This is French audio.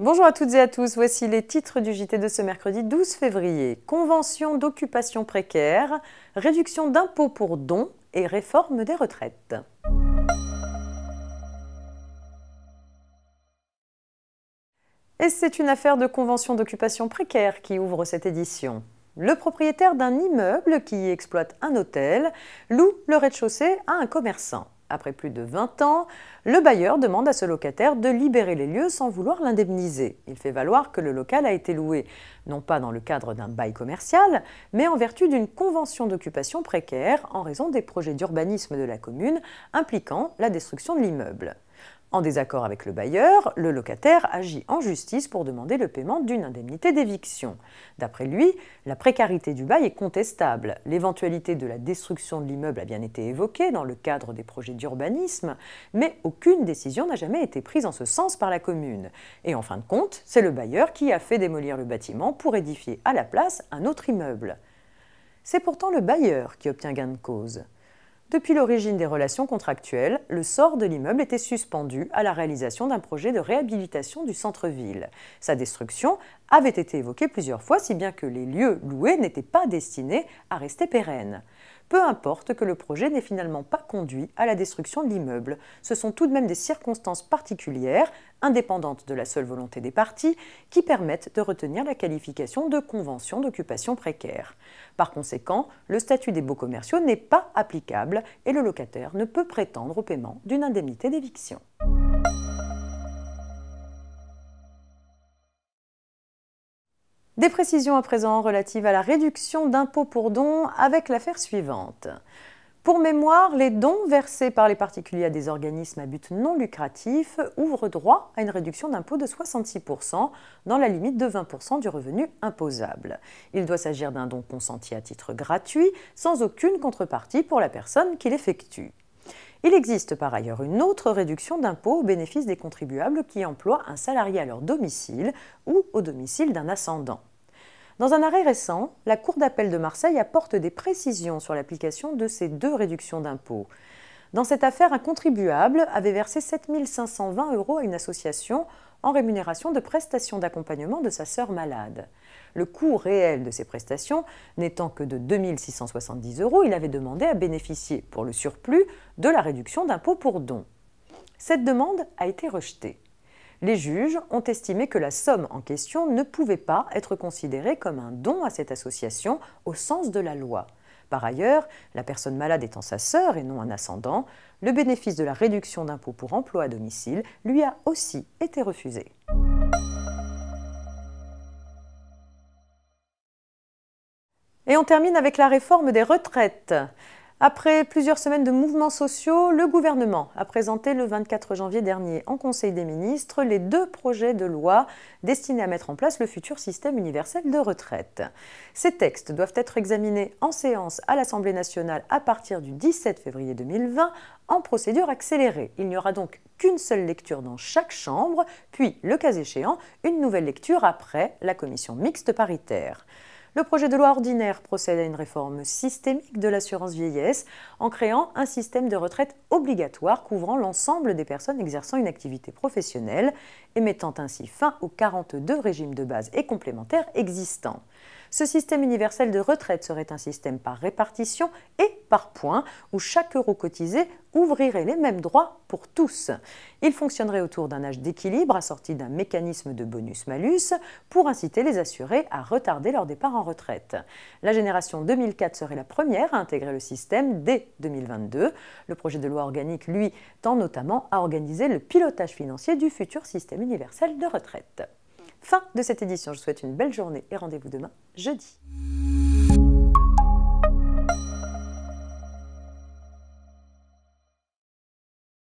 Bonjour à toutes et à tous, voici les titres du JT de ce mercredi 12 février. Convention d'occupation précaire, réduction d'impôts pour dons et réforme des retraites. Et c'est une affaire de convention d'occupation précaire qui ouvre cette édition. Le propriétaire d'un immeuble qui y exploite un hôtel loue le rez-de-chaussée à un commerçant. Après plus de 20 ans, le bailleur demande à ce locataire de libérer les lieux sans vouloir l'indemniser. Il fait valoir que le local a été loué, non pas dans le cadre d'un bail commercial, mais en vertu d'une convention d'occupation précaire en raison des projets d'urbanisme de la commune impliquant la destruction de l'immeuble. En désaccord avec le bailleur, le locataire agit en justice pour demander le paiement d'une indemnité d'éviction. D'après lui, la précarité du bail est contestable. L'éventualité de la destruction de l'immeuble a bien été évoquée dans le cadre des projets d'urbanisme, mais aucune décision n'a jamais été prise en ce sens par la commune. Et en fin de compte, c'est le bailleur qui a fait démolir le bâtiment pour édifier à la place un autre immeuble. C'est pourtant le bailleur qui obtient gain de cause. Depuis l'origine des relations contractuelles, le sort de l'immeuble était suspendu à la réalisation d'un projet de réhabilitation du centre-ville. Sa destruction avait été évoqué plusieurs fois, si bien que les lieux loués n'étaient pas destinés à rester pérennes. Peu importe que le projet n'ait finalement pas conduit à la destruction de l'immeuble, ce sont tout de même des circonstances particulières, indépendantes de la seule volonté des parties, qui permettent de retenir la qualification de convention d'occupation précaire. Par conséquent, le statut des baux commerciaux n'est pas applicable et le locataire ne peut prétendre au paiement d'une indemnité d'éviction. Des précisions à présent relatives à la réduction d'impôts pour dons avec l'affaire suivante. Pour mémoire, les dons versés par les particuliers à des organismes à but non lucratif ouvrent droit à une réduction d'impôt de 66% dans la limite de 20% du revenu imposable. Il doit s'agir d'un don consenti à titre gratuit, sans aucune contrepartie pour la personne qui l'effectue. Il existe par ailleurs une autre réduction d'impôt au bénéfice des contribuables qui emploient un salarié à leur domicile ou au domicile d'un ascendant. Dans un arrêt récent, la Cour d'appel de Marseille apporte des précisions sur l'application de ces deux réductions d'impôts. Dans cette affaire, un contribuable avait versé 7 520 euros à une association en rémunération de prestations d'accompagnement de sa sœur malade. Le coût réel de ces prestations n'étant que de 2 670 euros, il avait demandé à bénéficier, pour le surplus, de la réduction d'impôt pour dons. Cette demande a été rejetée. Les juges ont estimé que la somme en question ne pouvait pas être considérée comme un don à cette association au sens de la loi. Par ailleurs, la personne malade étant sa sœur et non un ascendant, le bénéfice de la réduction d'impôt pour emploi à domicile lui a aussi été refusé. Et on termine avec la réforme des retraites. Après plusieurs semaines de mouvements sociaux, le gouvernement a présenté le 24 janvier dernier en Conseil des ministres les deux projets de loi destinés à mettre en place le futur système universel de retraite. Ces textes doivent être examinés en séance à l'Assemblée nationale à partir du 17 février 2020 en procédure accélérée. Il n'y aura donc qu'une seule lecture dans chaque chambre, puis, le cas échéant, une nouvelle lecture après la commission mixte paritaire. Le projet de loi ordinaire procède à une réforme systémique de l'assurance vieillesse en créant un système de retraite obligatoire couvrant l'ensemble des personnes exerçant une activité professionnelle et mettant ainsi fin aux 42 régimes de base et complémentaires existants. Ce système universel de retraite serait un système par répartition et par points, où chaque euro cotisé ouvrirait les mêmes droits pour tous. Il fonctionnerait autour d'un âge d'équilibre assorti d'un mécanisme de bonus-malus pour inciter les assurés à retarder leur départ en retraite. La génération 2004 serait la première à intégrer le système dès 2022. Le projet de loi organique, lui, tend notamment à organiser le pilotage financier du futur système universel de retraite. Fin de cette édition, je vous souhaite une belle journée et rendez-vous demain, jeudi.